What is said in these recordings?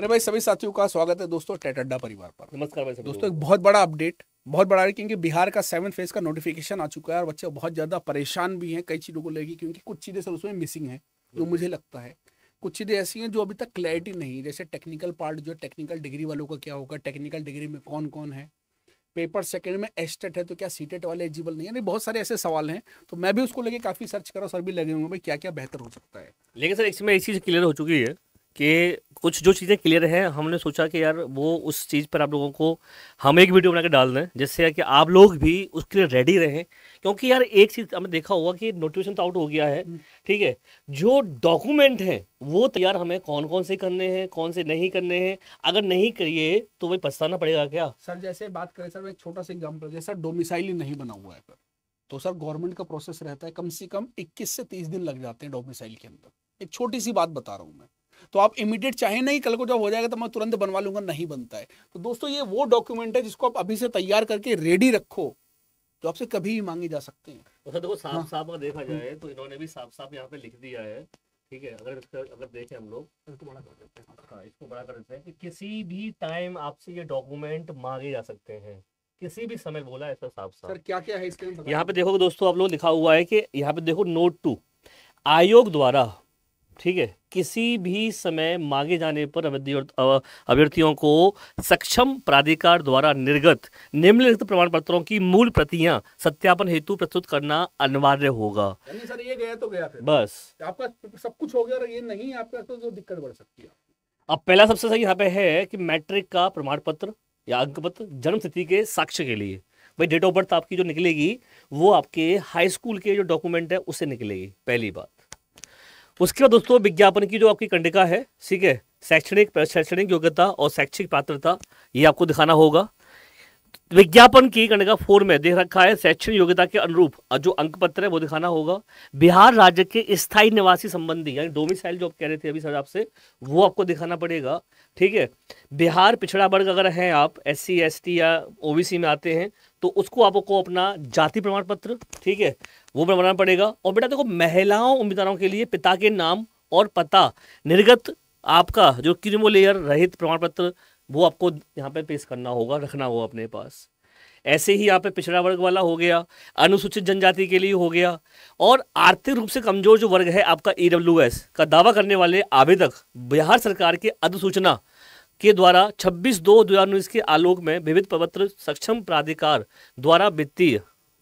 अरे भाई सभी साथियों का स्वागत है दोस्तों टेट अड्डा परिवार पर नमस्कार भाई दोस्तों एक बहुत बड़ा अपडेट बहुत बड़ा है क्योंकि बिहार का सेवन फेज का नोटिफिकेशन आ चुका है और बच्चे बहुत ज़्यादा परेशान भी हैं कई चीज़ों को लेकर क्योंकि कुछ चीज़ें सर उसमें मिसिंग है जो हम्म। मुझे लगता है कुछ चीज़ें ऐसी हैं जो अभी तक क्लैरिटी नहीं है जैसे टेक्निकल पार्ट जो टेक्निकल डिग्री वालों का क्या होगा टेक्निकल डिग्री में कौन कौन है पेपर सेकंड में एस्टेट e है तो क्या सीटेट e वाले एलिजिबल नहीं है बहुत सारे ऐसे सवाल हैं तो मैं भी उसको लेके काफ़ी सर्च करा सर भी लगे हुए भाई क्या क्या बेहतर हो सकता है लेकिन सर इसमें एक चीज़ क्लियर हो चुकी है कि कुछ जो चीज़ें क्लियर हैं हमने सोचा कि यार वो उस चीज़ पर आप लोगों को हम एक वीडियो बना के डाल दें जिससे कि आप लोग भी उसके लिए रेडी रहें क्योंकि यार एक चीज़ हमें देखा होगा कि नोटिफिकेशन तो आउट हो गया है ठीक है जो डॉक्यूमेंट हैं वो तैयार हमें कौन कौन से करने हैं कौन से नहीं करने हैं अगर नहीं करिए तो वही पछताना पड़ेगा क्या सर जैसे बात करें सर एक छोटा सा एग्जाम्पल जैसा डोमिसाइल ही नहीं बना हुआ है तो सर गवर्नमेंट का प्रोसेस रहता है कम से कम इक्कीस से तीस दिन लग जाते हैं डोमिसाइल के अंदर एक छोटी सी बात बता रहा हूँ मैं तो आप इमीडिएट चाहे नहीं कल को जब हो जाएगा तो मैं तुरंत बनवा लूंगा नहीं बनता है तो दोस्तों ये वो डॉक्यूमेंट है जिसको आप अभी से तैयार करके रेडी रखो जो आपसे कभी भी मांगे जा सकते हैं तो देखो साफ हाँ। साफ अगर देखा जाए हम्म। तो इन्होंने भी साफ साफ यहाँ पे लिख दिया है ठीक है अगर अगर देखें हम लोग इसको बड़ा कर देते हैं हाँ इसको बड़ा कर देते हैं कि किसी भी टाइम आपसे ये डॉक्यूमेंट मांगे जा सकते हैं किसी भी समय बोला है सर साफ साफ सर क्या क्या है इसके यहाँ पे देखो दोस्तों आप लोग लिखा हुआ है कि यहाँ पे देखो नोट टू आयोग द्वारा ठीक है किसी भी समय मांगे जाने पर अभ्यर्थियों को सक्षम प्राधिकार द्वारा निर्गत निम्नलिखित प्रमाण पत्रों की मूल प्रतियां सत्यापन हेतु प्रस्तुत करना अनिवार्य होगा सर ये गया तो गया फिर बस तो आपका सब कुछ हो गया ये नहीं आपका तो जो दिक्कत बढ़ सकती है अब पहला सबसे सही यहाँ पे है कि मैट्रिक का प्रमाण पत्र या अंक पत्र जन्म स्थिति के साक्ष्य के लिए भाई डेट ऑफ बर्थ आपकी जो निकलेगी वो आपके हाई स्कूल के जो डॉक्यूमेंट है उससे निकलेगी पहली बात उसके बाद दोस्तों विज्ञापन की जो आपकी कंडिका है ठीक है शैक्षणिक शैक्षणिक योग्यता और शैक्षिक पात्रता ये आपको दिखाना होगा विज्ञापन की गणिका फोर में देख रखा है शैक्षणिक योग्यता के अनुरूप जो अंक पत्र है वो दिखाना होगा बिहार राज्य के स्थायी निवासी संबंधी यानी डोमिसाइल जो आप कह रहे थे अभी सर आपसे वो आपको दिखाना पड़ेगा ठीक है बिहार पिछड़ा वर्ग अगर हैं आप एस सी एस टी या ओ बी सी में आते हैं तो उसको आपको अपना जाति प्रमाण पत्र ठीक है वो बनवाना पड़ेगा और बेटा देखो महिलाओं उम्मीदवारों के लिए पिता के नाम और पता निर्गत आपका जो क्रिमोलेयर रहित प्रमाण पत्र वो आपको यहाँ पे पेश करना होगा रखना होगा अपने पास ऐसे ही यहाँ पे पिछड़ा वर्ग वाला हो गया अनुसूचित जनजाति के लिए हो गया और आर्थिक रूप से कमजोर जो वर्ग है आपका ई e का दावा करने वाले आवेदक बिहार सरकार के अधिसूचना के द्वारा 26 दो दो के आलोक में विविध पवित्र सक्षम प्राधिकार द्वारा वित्तीय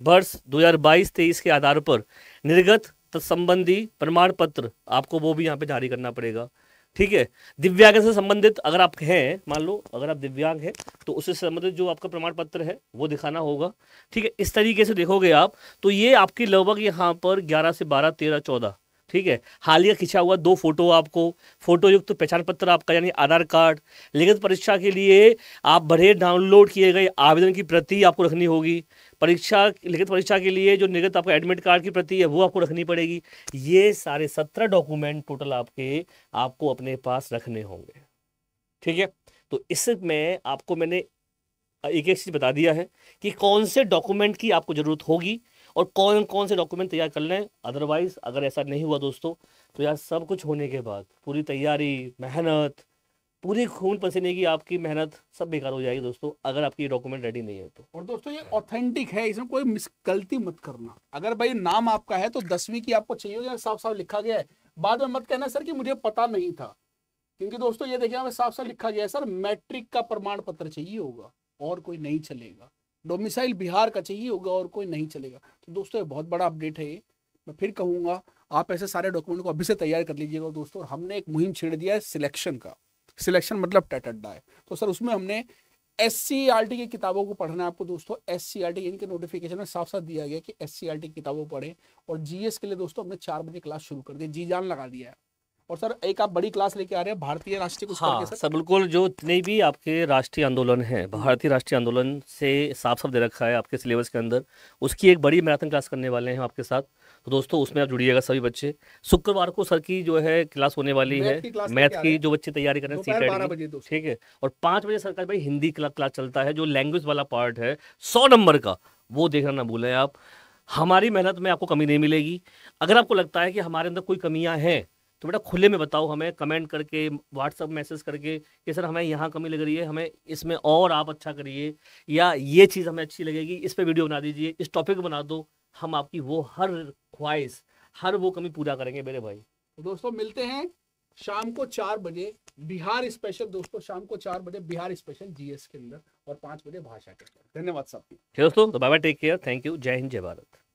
वर्ष 2022-23 के आधार पर निर्गत तत्संबंधी प्रमाण पत्र आपको वो भी यहाँ पे जारी करना पड़ेगा ठीक है दिव्यांग से संबंधित अगर आप हैं मान लो अगर आप दिव्यांग हैं तो उससे संबंधित जो आपका प्रमाण पत्र है वो दिखाना होगा ठीक है इस तरीके से देखोगे आप तो ये आपकी लगभग यहाँ पर ग्यारह से बारह तेरह चौदह ठीक है हालिया खिंचा हुआ दो फोटो आपको फोटो युक्त तो पहचान पत्र आपका यानी आधार कार्ड लिखित परीक्षा के लिए आप बढ़े डाउनलोड किए गए आवेदन की प्रति आपको रखनी होगी परीक्षा लिखित परीक्षा के लिए जो निर्गत आपका एडमिट कार्ड की प्रति है वो आपको रखनी पड़ेगी ये सारे सत्रह डॉक्यूमेंट टोटल आपके आपको अपने पास रखने होंगे ठीक है तो इसमें आपको मैंने एक एक चीज़ बता दिया है कि कौन से डॉक्यूमेंट की आपको ज़रूरत होगी और कौन कौन से डॉक्यूमेंट तैयार कर लें अदरवाइज़ अगर ऐसा नहीं हुआ दोस्तों तो यार सब कुछ होने के बाद पूरी तैयारी मेहनत पूरी खून पसीने की आपकी मेहनत सब बेकार हो जाएगी दोस्तों अगर आपकी ये डॉक्यूमेंट रेडी नहीं है तो और दोस्तों ये ऑथेंटिक है इसमें कोई मिस गलती मत करना अगर भाई नाम आपका है तो दसवीं की आपको चाहिए होगी साफ साफ लिखा गया है बाद में मत कहना सर कि मुझे पता नहीं था क्योंकि दोस्तों ये देखिए हमें साफ साफ लिखा गया है सर मैट्रिक का प्रमाण पत्र चाहिए होगा और कोई नहीं चलेगा डोमिसाइल बिहार का चाहिए होगा और कोई नहीं चलेगा तो दोस्तों ये बहुत बड़ा अपडेट है ये मैं फिर कहूँगा आप ऐसे सारे डॉक्यूमेंट को अभी से तैयार कर लीजिएगा दोस्तों हमने एक मुहिम छेड़ दिया है सिलेक्शन का सिलेक्शन मतलब टेट है तो सर उसमें हमने एस सी आर टी की किताबों को पढ़ना है आपको दोस्तों एस सी आर टी इनके नोटिफिकेशन में साफ साफ दिया गया कि एस सी आर टी की किताबों पढ़ें और जीएस के लिए दोस्तों हमने चार बजे क्लास शुरू कर दी जी जान लगा दिया है और सर एक आप बड़ी क्लास लेके आ रहे हैं भारतीय राष्ट्रीय हाँ, सर बिल्कुल जो जितने भी आपके राष्ट्रीय आंदोलन हैं भारतीय राष्ट्रीय आंदोलन से साफ साफ दे रखा है आपके सिलेबस के अंदर उसकी एक बड़ी मैराथन क्लास करने वाले हैं आपके साथ तो दोस्तों उसमें आप जुड़िएगा सभी बच्चे शुक्रवार को सर की जो है क्लास होने वाली है मैथ की जो बच्चे तैयारी कर रहे हैं ठीक है और पाँच बजे का भाई हिंदी क्लास चलता है जो लैंग्वेज वाला पार्ट है सौ नंबर का वो देखना ना भूलें आप हमारी मेहनत में आपको कमी नहीं मिलेगी अगर आपको लगता है कि हमारे अंदर कोई कमियां हैं तो बेटा खुले में बताओ हमें कमेंट करके व्हाट्सअप मैसेज करके कि सर हमें यहाँ कमी लग रही है हमें इसमें और आप अच्छा करिए या ये चीज़ हमें अच्छी लगेगी इस पर वीडियो बना दीजिए इस टॉपिक बना दो हम आपकी वो हर ख्वाहिश हर वो कमी पूरा करेंगे मेरे भाई तो दोस्तों मिलते हैं शाम को चार बजे बिहार स्पेशल दोस्तों शाम को चार बजे बिहार स्पेशल जीएस के अंदर और पाँच बजे भाषा के अंदर धन्यवाद सब दोस्तों तो bye bye take care thank you जय हिंद जय भारत